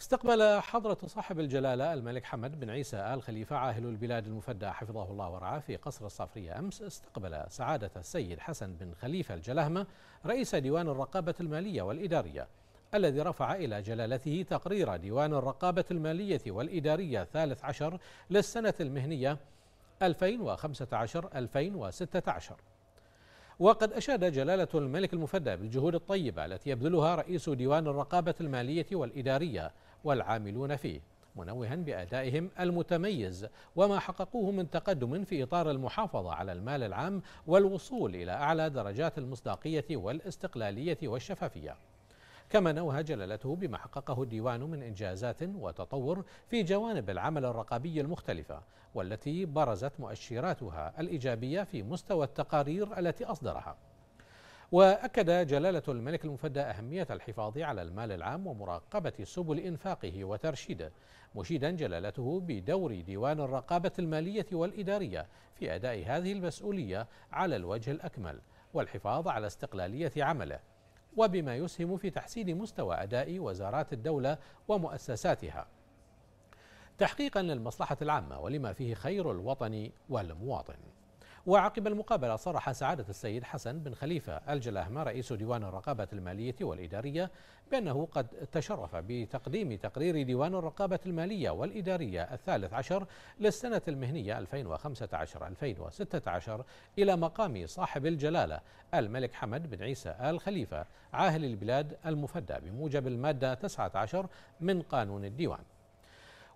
استقبل حضرة صاحب الجلالة الملك حمد بن عيسى آل خليفة عاهل البلاد المفدى حفظه الله ورعاه في قصر الصافرية أمس استقبل سعادة السيد حسن بن خليفة الجلهمة رئيس ديوان الرقابة المالية والإدارية الذي رفع إلى جلالته تقرير ديوان الرقابة المالية والإدارية الثالث عشر للسنة المهنية 2015-2016 وقد أشاد جلالة الملك المفدى بالجهود الطيبة التي يبذلها رئيس ديوان الرقابة المالية والإدارية والعاملون فيه منوها بأدائهم المتميز وما حققوه من تقدم في إطار المحافظة على المال العام والوصول إلى أعلى درجات المصداقية والاستقلالية والشفافية كما نوه جلالته بما حققه الديوان من إنجازات وتطور في جوانب العمل الرقابي المختلفة والتي برزت مؤشراتها الإيجابية في مستوى التقارير التي أصدرها وأكد جلالة الملك المفدى أهمية الحفاظ على المال العام ومراقبة سبل إنفاقه وترشيده مشيدا جلالته بدور ديوان الرقابة المالية والإدارية في أداء هذه المسؤولية على الوجه الأكمل والحفاظ على استقلالية عمله وبما يسهم في تحسين مستوى أداء وزارات الدولة ومؤسساتها تحقيقا للمصلحة العامة ولما فيه خير الوطن والمواطن وعقب المقابلة صرح سعادة السيد حسن بن خليفة الجلاهمة رئيس ديوان الرقابة المالية والإدارية بأنه قد تشرف بتقديم تقرير ديوان الرقابة المالية والإدارية الثالث عشر للسنة المهنية 2015-2016 إلى مقام صاحب الجلالة الملك حمد بن عيسى آل خليفة عاهل البلاد المفدى بموجب المادة 19 من قانون الديوان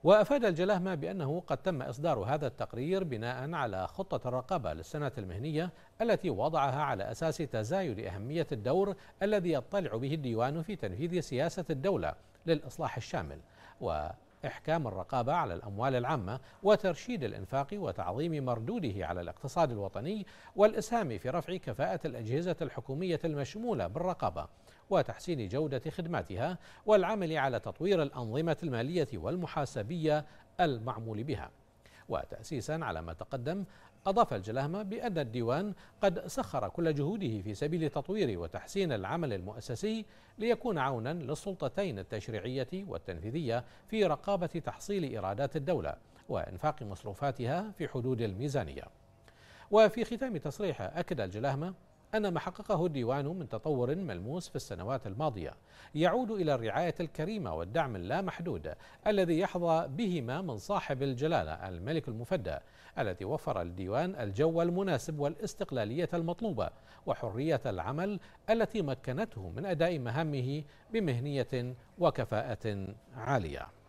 وأفاد الجلهمة بأنه قد تم إصدار هذا التقرير بناء على خطة الرقابة للسنة المهنية التي وضعها على أساس تزايد أهمية الدور الذي يطلع به الديوان في تنفيذ سياسة الدولة للإصلاح الشامل وإحكام الرقابة على الأموال العامة وترشيد الإنفاق وتعظيم مردوده على الاقتصاد الوطني والإسهام في رفع كفاءة الأجهزة الحكومية المشمولة بالرقابة وتحسين جودة خدماتها والعمل على تطوير الأنظمة المالية والمحاسبية المعمول بها وتأسيسا على ما تقدم أضاف الجلاهمة بأن الديوان قد سخر كل جهوده في سبيل تطوير وتحسين العمل المؤسسي ليكون عونا للسلطتين التشريعية والتنفيذية في رقابة تحصيل إيرادات الدولة وإنفاق مصروفاتها في حدود الميزانية وفي ختام تصريحه أكد الجلاهمة أن ما حققه الديوان من تطور ملموس في السنوات الماضية يعود إلى الرعاية الكريمة والدعم اللامحدود الذي يحظى بهما من صاحب الجلالة الملك المفدى التي وفر الديوان الجو المناسب والاستقلالية المطلوبة وحرية العمل التي مكنته من أداء مهامه بمهنية وكفاءة عالية